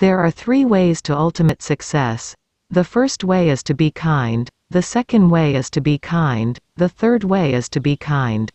There are three ways to ultimate success. The first way is to be kind, the second way is to be kind, the third way is to be kind.